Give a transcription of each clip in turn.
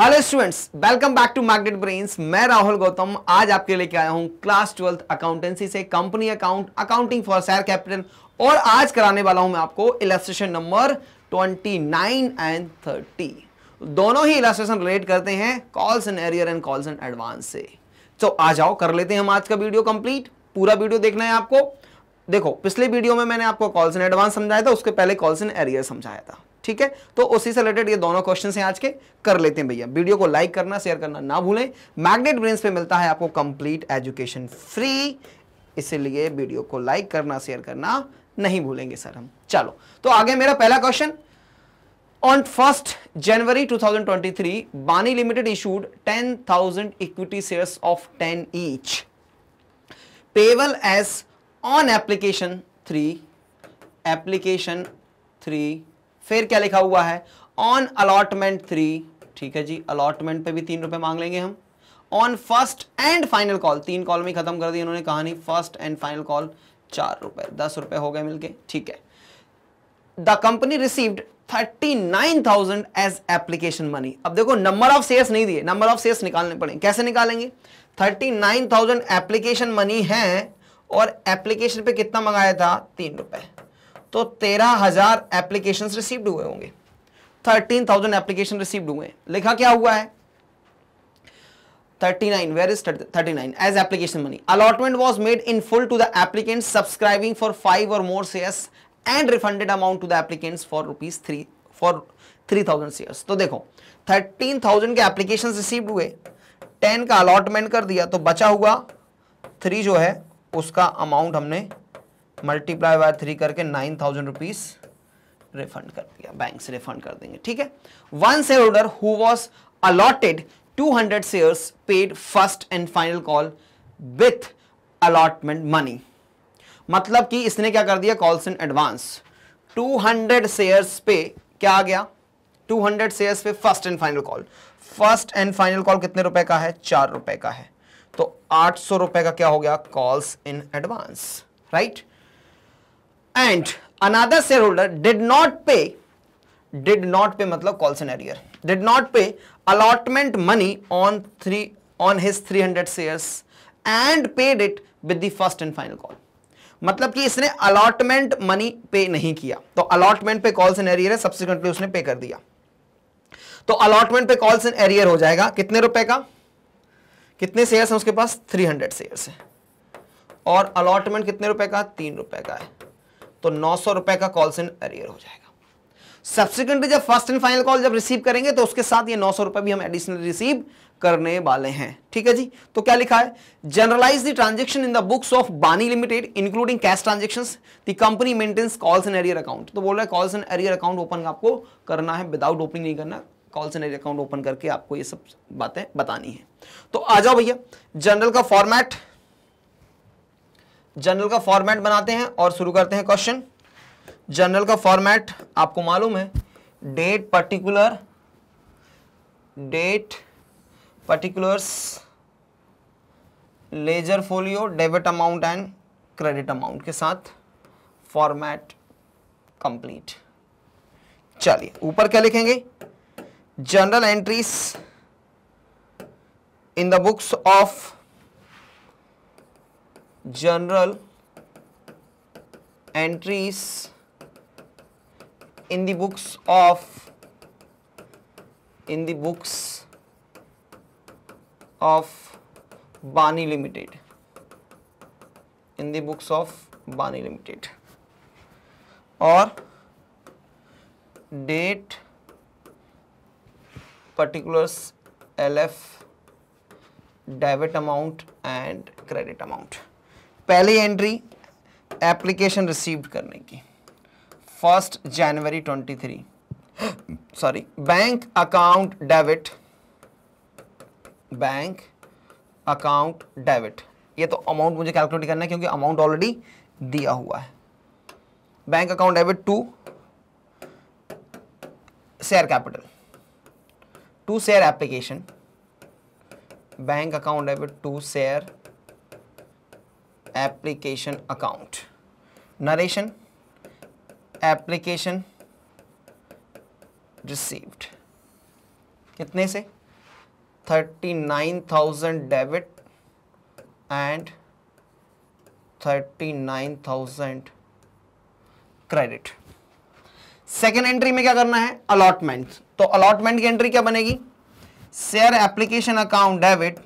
Hello students welcome back to Magnet Brains मैं राहुल गौतम आज आपके लेके आया हूं क्लास ट्वेल्थ अकाउंटेंसी से company account accounting for share capital और आज कराने वाला हूं मैं आपको इलेस्ट्रेशन नंबर 29 एंड 30 दोनों ही इलेस्ट्रेशन रिलेट करते हैं calls and arrear and calls and advance से तो आ जाओ कर लेते हैं हम आज का वीडियो कंप्लीट पूरा वीडियो देखना है आपको देखो पिछले वीडियो में मैंने आपको कॉल्स एंड एडवांस समझाया था उसके पहले कॉल्स एंड एरियर समझाया था ठीक है तो उसी से रिलेटेड ये दोनों क्वेश्चन हैं आज के कर लेते हैं भैया वीडियो को लाइक करना शेयर करना ना भूलें मैग्नेट ब्रेन्स पे मिलता है आपको कंप्लीट एजुकेशन फ्री इसलिए वीडियो को लाइक करना शेयर करना नहीं भूलेंगे सर हम चलो तो आगे मेरा पहला question On 1st January 2023, Bani Limited issued 10,000 equity share of 10 each payable as on application three application three फिर क्या लिखा हुआ है ऑन अलॉटमेंट थ्री ठीक है जी अलॉटमेंट पे भी तीन रुपए मांग लेंगे हम on first and final call तीन कॉल में खत्म कर दी कहा नहीं फर्स्ट एंड फाइनल कॉल चार रुपए दस रुपए हो गए मिलके ठीक है the company received thirty nine thousand as application money अब देखो नंबर ऑफ सेल्स नहीं दिए नंबर ऑफ सेल्स निकालने पड़े कैसे निकालेंगे thirty nine thousand application money है और एप्लीकेशन पे कितना मंगाया था तीन रुपए तो तेरह हजार एप्लीकेशन रिसीव्ड हुए होंगे थर्टीन थाउजेंड एप्लीकेशन रिसीव्ड हुए लिखा क्या हुआ है thirty nine where is thirty nine as application money allotment was made in full to the applicant subscribing for five or more shares and refunded amount to the applicants for rupees three for three thousand shares तो देखो thirteen thousand के application received हुए ten का allotment कर दिया तो बचा हुआ थ्री जो है उसका अमाउंट हमने मल्टीप्लाई बाय थ्री करके नाइन थाउजेंड रुपीज़ रिफंड कर दिया बैंक से रिफंड कर देंगे ठीक है one shareholder who was allotted hundred share paid first and final call with allotment money मतलब कि इसने क्या कर दिया कॉल्स इन एडवांस 200 शेयर्स पे क्या आ गया 200 शेयर्स पे first and final call first and final call कितने रुपए का है चार रुपए का है तो आठ सौ रुपए का क्या हो गया calls in advance right and another shareholder did not pay did not pay मतलब call arrear did not pay allotment money on three on his three hundred share and paid it with first and final call मतलब कि इसने allotment money पे नहीं किया तो allotment पे calls in arrear है सब्सिक्वेंटली उसने पे कर दिया तो अलॉटमेंट पे कॉल्स इन एरियर हो जाएगा कितने रुपए का कितने शेयर्स हैं उसके पास 300 शेयर्स है और अलॉटमेंट कितने रुपए का तीन रुपए का है तो नौ सौ रुपए का कॉल सेंड अरियर हो जाएगा सब्सिक्वेंटली जब फर्स्ट एंड फाइनल कॉल जब रिसीव करेंगे तो उसके साथ ये नौ सौ रुपए भी हम एडिशनल रिसीव करने वाले हैं ठीक है जी तो क्या लिखा है journalise the transaction in the books of Bani limited including cash transaction the company maintains calls and arrear account तो बोल रहा है calls and arrear account open आपको करना है विदाउट ओपनिंग नहीं करना calls and arrear account open करके आपको ये सब बातें बतानी है तो आ जाओ भैया जनरल का फॉर्मेट जनरल का फॉर्मेट बनाते हैं और शुरू करते हैं क्वेश्चन जनरल का फॉर्मेट आपको मालूम है date particular date particulars ledger folio debit amount and credit amount के साथ फॉर्मेट कंप्लीट चलिए ऊपर क्या लिखेंगे journal entries in the books of general entries in the books of in the books of Bani Limited in the books of Bani Limited or date particulars LF debit amount and credit amount पहली entry application received करने की first January 23 sorry bank account debit bank account debit ये तो amount मुझे calculate करना है क्योंकि amount already दिया हुआ है bank account debit to share capital to share application bank account debit to share application account narration application received कितने से thirty nine thousand debit and thirty nine thousand credit second entry में क्या करना है allotment तो allotment की entry क्या बनेगी share application account debit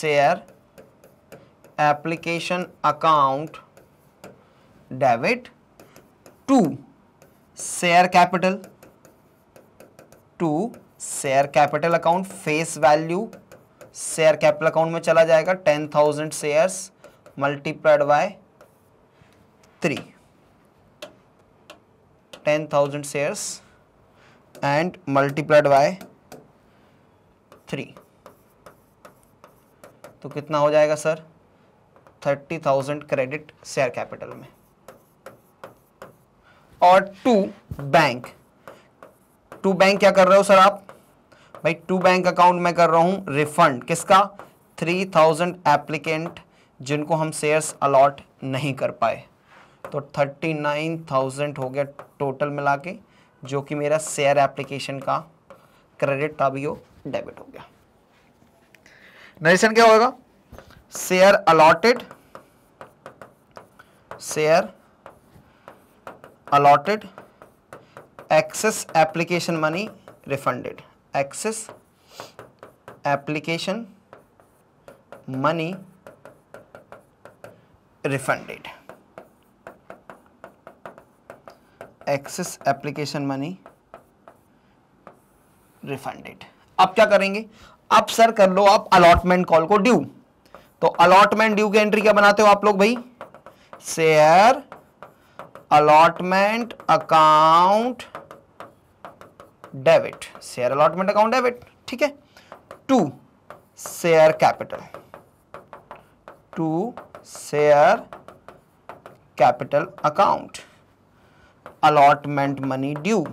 share application account debit to share capital to share capital account face value share capital account में चला जाएगा ten thousand shares multiplied by three ten thousand shares and multiplied by three तो कितना हो जाएगा sir thirty thousand credit share capital में और to bank to bank क्या कर रहे हो सर आप भाई टू बैंक अकाउंट में कर रहा हूं रिफंड किसका थ्री थाउजेंड एप्लीकेंट जिनको हम शेयर्स अलॉट नहीं कर पाए तो थर्टी नाइन थाउजेंड हो गया टोटल मिला के जो कि मेरा शेयर एप्लीकेशन का क्रेडिट था भी हो डेबिट हो गया नरेशन क्या होगा share allotted share allotted excess application money refunded excess application money refunded excess application money refunded अब क्या करेंगे अब सर कर लो आप अलॉटमेंट कॉल को ड्यू तो अलॉटमेंट ड्यू की एंट्री क्या बनाते हो आप लोग भाई share allotment account debit share allotment account debit ठीक है to share capital to share capital account allotment money due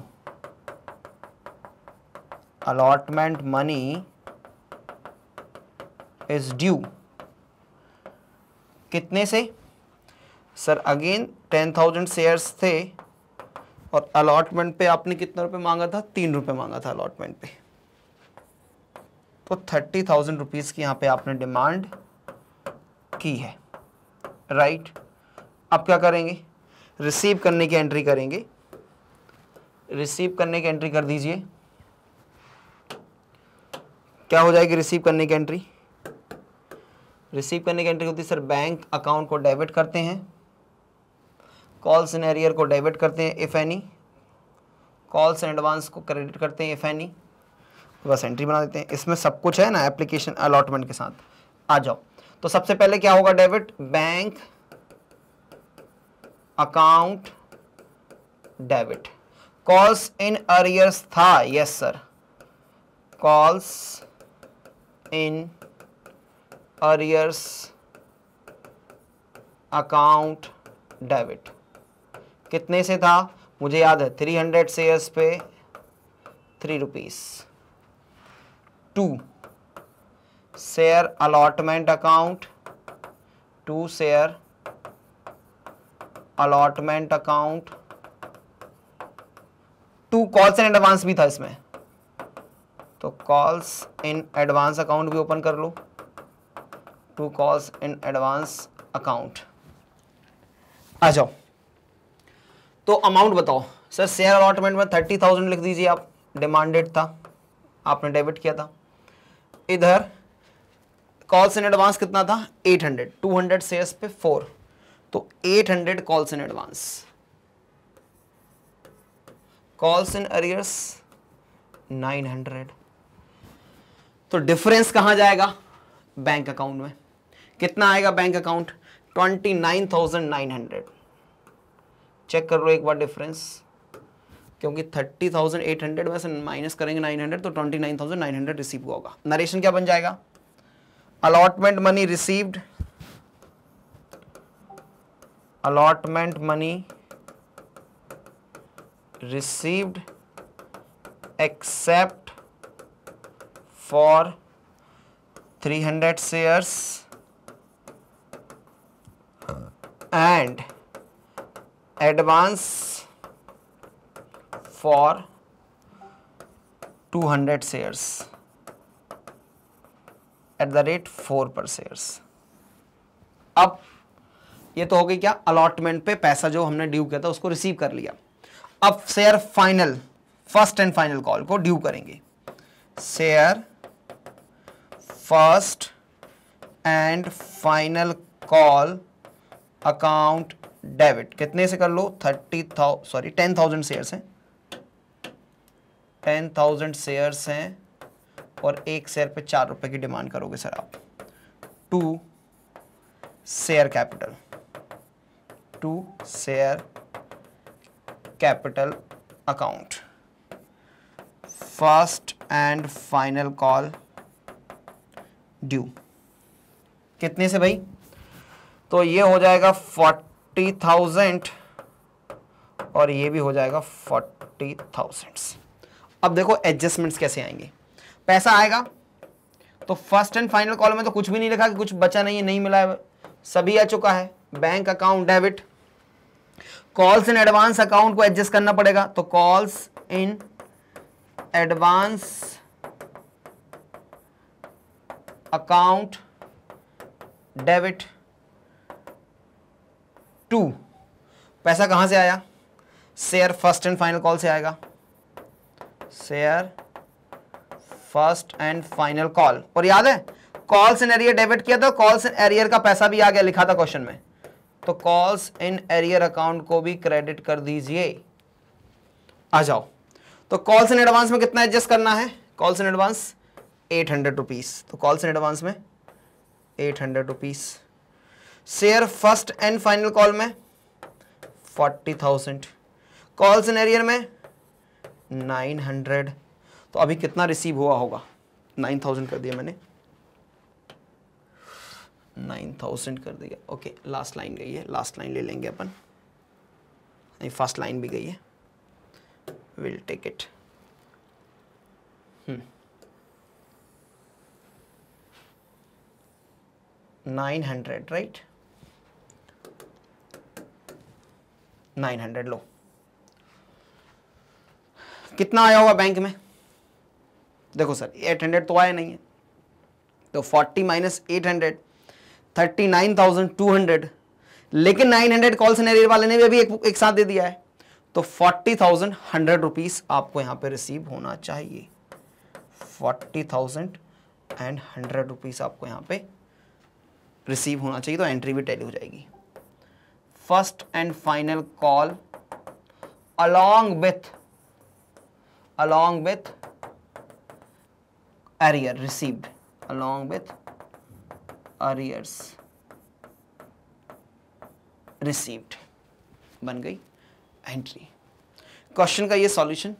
allotment money is due कितने से sir again ten thousand shares थे और अलॉटमेंट पे आपने कितना रुपए मांगा था तीन रुपए मांगा था अलॉटमेंट पे तो थर्टी थाउजेंड रुपीज़ की यहां पे आपने डिमांड की है राइट आप अब क्या करेंगे रिसीव करने की एंट्री करेंगे रिसीव करने की एंट्री कर दीजिए क्या हो जाएगी रिसीव करने की एंट्री रिसीव करने की एंट्री होती है सर बैंक अकाउंट को डेबिट करते हैं कॉल्स इन एरियर को डेबिट करते हैं if any calls in advance को क्रेडिट करते हैं इफ़ एनी बस एंट्री बना देते हैं इसमें सब कुछ है ना एप्लीकेशन अलॉटमेंट के साथ आ जाओ तो सबसे पहले क्या होगा debit bank account debit calls in arrears था yes sir calls in arrears account debit कितने से था मुझे याद है थ्री हंड्रेड शेयर्स पे three rupees to share allotment account to share allotment account to calls in advance भी था इसमें तो कॉल्स इन एडवांस अकाउंट भी ओपन कर लो to calls in advance account आ जाओ तो अमाउंट बताओ सर शेयर अलॉटमेंट में थर्टी थाउजेंड लिख दीजिए आप डिमांडेड था आपने डेबिट किया था इधर कॉल्स इन एडवांस कितना था एट हंड्रेड टू हंड्रेड पे फोर तो eight hundred calls in advance calls in arrears hundred तो डिफरेंस कहां जाएगा बैंक अकाउंट में कितना आएगा bank account twenty nine nine thousand hundred check कर लो एक बार डिफरेंस क्योंकि थर्टी थाउजेंड एट हंड्रेड में से माइनस करेंगे नाइन हंड्रेड तो twenty nine thousand nine hundred receive होगा नरेशन क्या बन जाएगा allotment money received allotment money received except for 300 shares and advance for 200 shares at the rate four per shares अब ये तो हो गई क्या अलॉटमेंट पे पैसा जो हमने ड्यू किया था उसको रिसीव कर लिया अब share final first and final call को ड्यू करेंगे share first and final call account debit कितने से कर लो thirty thou sorry ten thousand share हैं टेन थाउजेंड शेयर हैं और एक शेयर पे चार रुपए की डिमांड करोगे सर आप to share capital to share capital account first and final call due कितने से भाई तो ये हो जाएगा फोर्टी थाउजेंड और ये भी हो जाएगा फोर्टी थाउजेंड अब देखो एडजस्टमेंट्स कैसे आएंगे पैसा आएगा तो फर्स्ट एंड फाइनल कॉलम में तो कुछ भी नहीं लिखा कि कुछ बचा नहीं है नहीं मिला है सभी आ चुका है bank account debit calls in advance account को एडजस्ट करना पड़ेगा तो calls in advance account debit to पैसा कहां से आया share first and final call से आएगा share first and final call और याद है कॉल्स इन एरियर डेबिट किया था कॉल्स इन एरियर का पैसा भी आ गया लिखा था क्वेश्चन में तो कॉल्स इन एरियर अकाउंट को भी क्रेडिट कर दीजिए आ जाओ तो कॉल्स इन एडवांस में कितना एडजस्ट करना है calls in advance eight hundred rupees तो कॉल्स इन एडवांस में eight hundred rupees share first and final call में फोर्टी थाउजेंड कॉल सिनेरियर में नाइन हंड्रेड तो अभी कितना रिसीव हुआ होगा नाइन थाउजेंड कर दिया मैंने नाइन थाउजेंड कर दिया ओके लास्ट लाइन गई है लास्ट लाइन ले लेंगे अपन नहीं फर्स्ट लाइन भी गई है will take it nine hundred right nine hundred लो कितना आया होगा बैंक में देखो सर एट हंड्रेड तो आया नहीं है तो forty minus eight hundred thirty nine thousand two hundred लेकिन नाइन हंड्रेड कॉल सिनेरियर वाले ने भी अभी एक, एक साथ दे दिया है तो फोर्टी थाउजेंड हंड्रेड रुपीज आपको यहां पर रिसीव होना चाहिए forty thousand and hundred rupees आपको यहां पर रिसीव होना चाहिए तो एंट्री भी टैली हो जाएगी first and final call along with along with arrear received along with arrears received बन गई एंट्री क्वेश्चन का ये सॉल्यूशन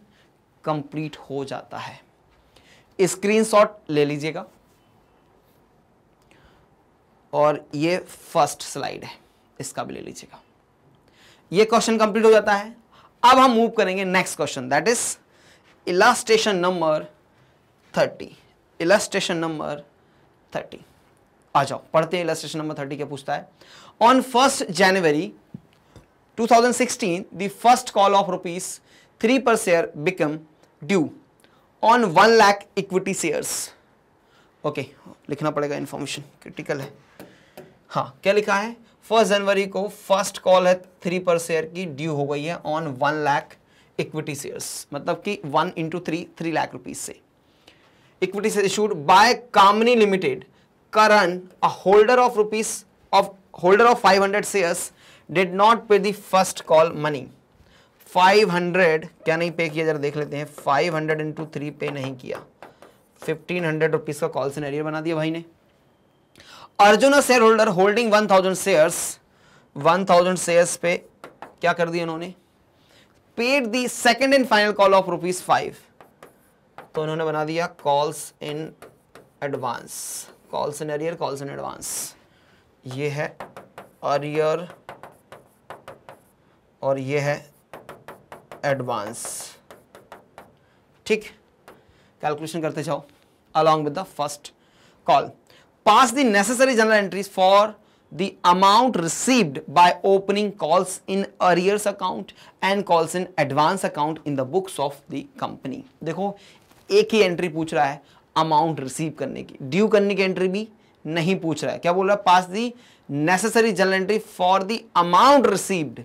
कंप्लीट हो जाता है स्क्रीनशॉट ले लीजिएगा और ये फर्स्ट स्लाइड है इसका भी ले लीजिएगा ये क्वेश्चन कंप्लीट हो जाता है अब हम मूव करेंगे next question that is illustration number thirty illustration number thirty आ जाओ पढ़ते हैं इलास्ट्रेशन नंबर थर्टी क्या पूछता है on first January 2016 the first call of rupees three per share become due on one lakh equity shares okay लिखना पड़ेगा information critical है हाँ क्या लिखा है फर्स्ट जनवरी को फर्स्ट कॉल है थ्री पर शेयर की ड्यू हो गई है on one lakh equity shares मतलब कि one into three three lakh rupees से equity share issued by company limited Karan a holder of rupees of holder of 500 shares did not pay the first call money 500 क्या नहीं पे किया जरा देख लेते हैं 500 हंड्रेड इंटू थ्री पे नहीं किया फिफ्टीन हंड्रेड रुपीज़ का कॉल सिनेरियो बना दिया भाई ने Arjuna share holder holding one thousand shares one thousand shares पे क्या कर दिया उन्होंने paid the second and final call of rupees five तो उन्होंने बना दिया calls in advance calls in arrear calls in advance ये है अरियर और ये है एडवांस ठीक कैलकुलेशन करते जाओ along with the first call pass the necessary journal entries for The amount received by opening calls in arrears account and calls in advance account in the books of the company. देखो एक ही entry पूछ रहा है amount receive करने की due करने की entry भी नहीं पूछ रहा है क्या बोल रहा है pass the necessary journal entry for the amount received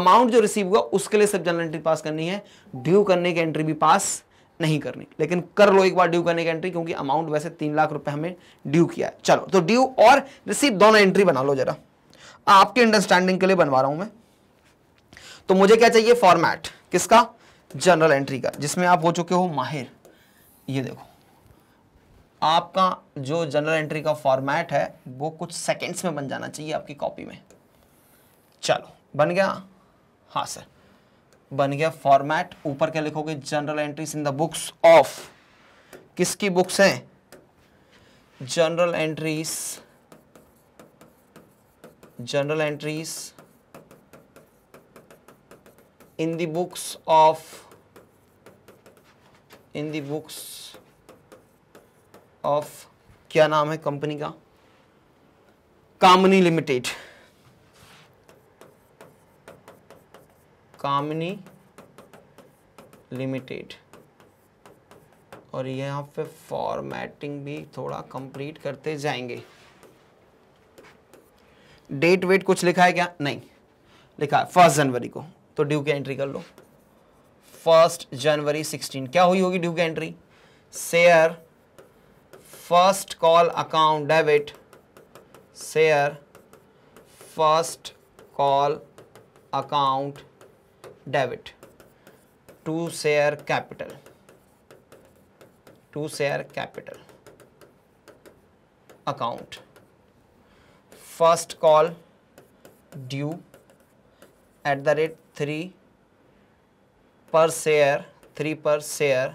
amount जो रिसीव हुआ उसके लिए सब जनरल एंट्री पास करनी है ड्यू करने की एंट्री भी पास नहीं करनी लेकिन कर लो एक बार ड्यू करने की एंट्री क्योंकि अमाउंट वैसे तीन लाख रुपए हमें ड्यू किया है चलो तो ड्यू और रिसीव दोनों एंट्री बना लो जरा आपके अंडरस्टैंडिंग के लिए बनवा रहा हूं मैं तो मुझे क्या चाहिए फॉर्मेट किसका जनरल एंट्री का जिसमें आप हो चुके हो माहिर ये देखो आपका जो जनरल एंट्री का फॉर्मेट है वो कुछ सेकेंड्स में बन जाना चाहिए आपकी कॉपी में चलो बन गया हाँ सर बन गया फॉर्मेट ऊपर क्या लिखोगे journal entries in the books of किसकी बुक्स हैं journal entries journal entries in the books of in the books of क्या नाम है कंपनी का कामनी लिमिटेड कामिनी लिमिटेड और यहाँ पे फॉर्मेटिंग भी थोड़ा कंप्लीट करते जाएंगे डेट वेट कुछ लिखा है क्या नहीं लिखा है फर्स्ट जनवरी को तो ड्यू की एंट्री कर लो फर्स्ट जनवरी सिक्सटीन क्या हुई होगी ड्यू की entry share first call account debit share first call account debit to share capital to share capital account first call due at the rate three per share three per share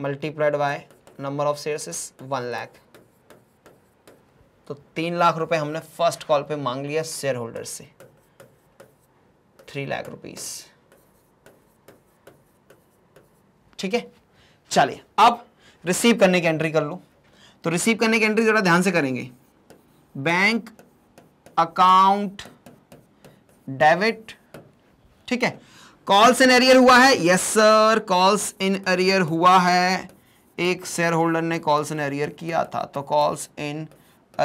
multiplied by number of shares is one lakh तो तीन लाख रुपए हमने first call पे मांग लिया share holder से three lakh rupees ठीक है चलिए अब रिसीव करने की एंट्री कर लो तो रिसीव करने की एंट्री जरा ध्यान से करेंगे बैंक अकाउंट डेबिट ठीक है कॉल्स इन एरियर हुआ है yes sir calls in arrear हुआ है एक शेयर होल्डर ने कॉल्स इन एरियर किया था तो कॉल्स इन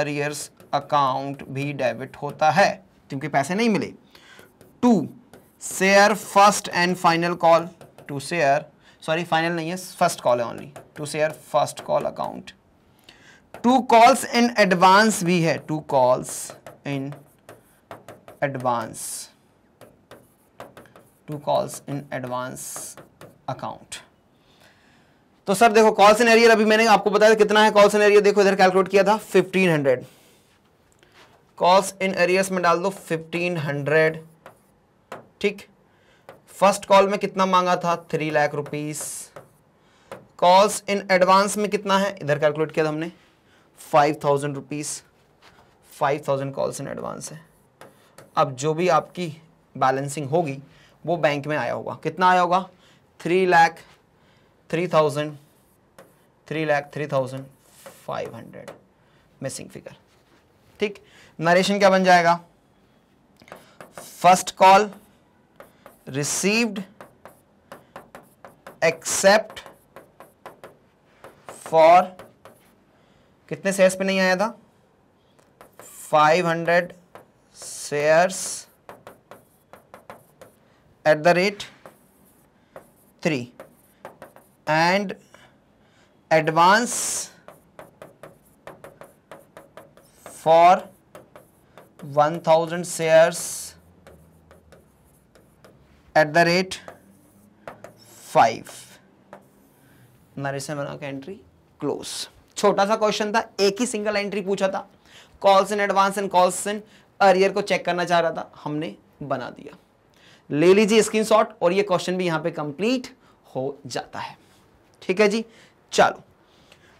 अरियर्स अकाउंट भी डेबिट होता है क्योंकि पैसे नहीं मिले to share first and final call to share sorry final नहीं है फर्स्ट कॉल है only to share first call account to calls in advance भी है to calls in advance to calls in advance account तो sir देखो call in arrear अभी मैंने आपको बताया कितना है कॉल इन एरियर देखो इधर कैलकुलेट किया था 1500 कॉल्स इन एरियर्स में डाल दो 1500 ठीक फर्स्ट कॉल में कितना मांगा था three lakh rupees calls in advance में कितना है इधर कैलकुलेट किया था हमने five thousand rupees five thousand calls in advance है अब जो भी आपकी बैलेंसिंग होगी वो बैंक में आया होगा कितना आया होगा three lakh three thousand three lakh three thousand five hundred missing figure ठीक नरेशन क्या बन जाएगा first call received except for कितने शेयर्स पे नहीं आया था 500 shares at the rate three and advance for 1000 shares at the rate five narration बना के एंट्री क्लोज छोटा सा क्वेश्चन था एक ही सिंगल एंट्री पूछा था calls in advance and calls in arrear को चेक करना चाह रहा था हमने बना दिया ले लीजिए स्क्रीनशॉट और ये क्वेश्चन भी यहाँ पे कंप्लीट हो जाता है ठीक है जी चलो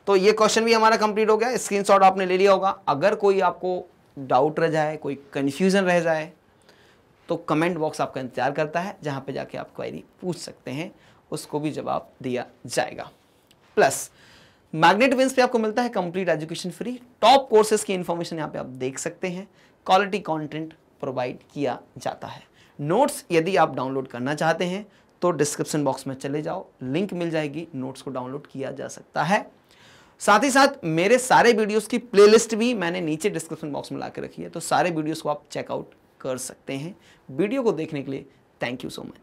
तो ये क्वेश्चन भी हमारा कंप्लीट हो गया स्क्रीनशॉट आपने ले लिया होगा अगर कोई आपको डाउट रह जाए कोई कंफ्यूजन रह जाए तो कमेंट बॉक्स आपका इंतजार करता है जहाँ पे जाके आप क्वारी पूछ सकते हैं उसको भी जवाब दिया जाएगा प्लस मैग्नेट विंस पे आपको मिलता है complete education free top courses की इन्फॉर्मेशन यहाँ पे आप देख सकते हैं क्वालिटी कंटेंट प्रोवाइड किया जाता है नोट्स यदि आप डाउनलोड करना चाहते हैं तो डिस्क्रिप्शन बॉक्स में चले जाओ लिंक मिल जाएगी नोट्स को डाउनलोड किया जा सकता है साथ ही साथ मेरे सारे वीडियोस की प्लेलिस्ट भी मैंने नीचे डिस्क्रिप्शन बॉक्स में ला रखी है तो सारे वीडियोस को आप चेकआउट कर सकते हैं वीडियो को देखने के लिए थैंक यू सो मच